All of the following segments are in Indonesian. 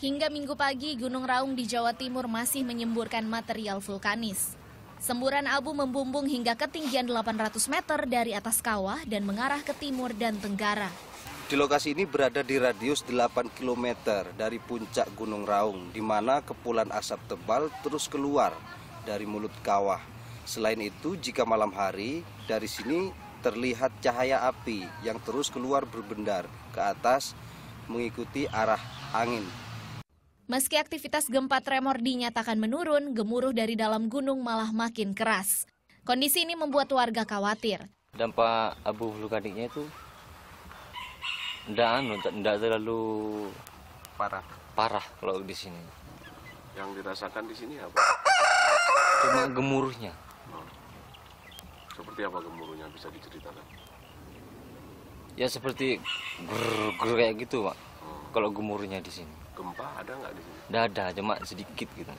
Hingga minggu pagi, Gunung Raung di Jawa Timur masih menyemburkan material vulkanis. Semburan abu membumbung hingga ketinggian 800 meter dari atas kawah dan mengarah ke timur dan tenggara. Di lokasi ini berada di radius 8 km dari puncak Gunung Raung, di mana kepulan asap tebal terus keluar dari mulut kawah. Selain itu, jika malam hari, dari sini terlihat cahaya api yang terus keluar berbendar ke atas mengikuti arah angin Meski aktivitas gempa tremor dinyatakan menurun, gemuruh dari dalam gunung malah makin keras. Kondisi ini membuat warga khawatir. Dampak abu vulkaniknya itu tidak tidak anu, terlalu parah. Parah kalau di sini. Yang dirasakan di sini apa? Cuma gemuruhnya. Oh. Seperti apa gemuruhnya bisa diceritakan? Ya seperti ger, ger kayak gitu, Pak. Hmm. Kalau gemuruhnya di sini. Gempa ada nggak di sini? Nggak ada, cuma sedikit gitu.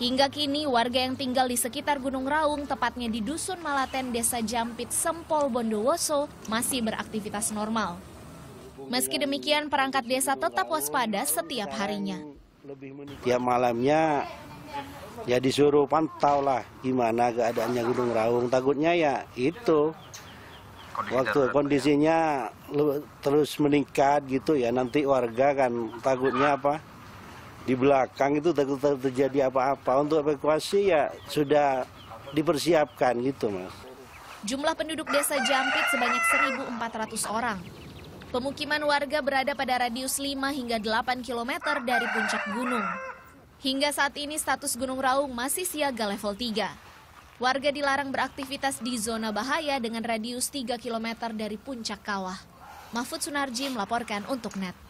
Hingga kini warga yang tinggal di sekitar Gunung Raung, tepatnya di Dusun Malaten, Desa Jampit, Sempol, Bondowoso, masih beraktivitas normal. Meski demikian, perangkat desa tetap waspada setiap harinya. Ya malamnya ya disuruh pantau lah gimana keadaannya Gunung Raung. Takutnya ya itu waktu kondisinya ya. terus meningkat gitu ya nanti warga kan takutnya apa di belakang itu takut terjadi apa-apa untuk evakuasi ya sudah dipersiapkan gitu mas. Jumlah penduduk desa Jampit sebanyak 1.400 orang. Pemukiman warga berada pada radius 5 hingga 8 km dari puncak gunung. Hingga saat ini status Gunung Raung masih siaga level 3. Warga dilarang beraktivitas di zona bahaya dengan radius 3 km dari puncak kawah. Mahfud Sunarji melaporkan untuk NET.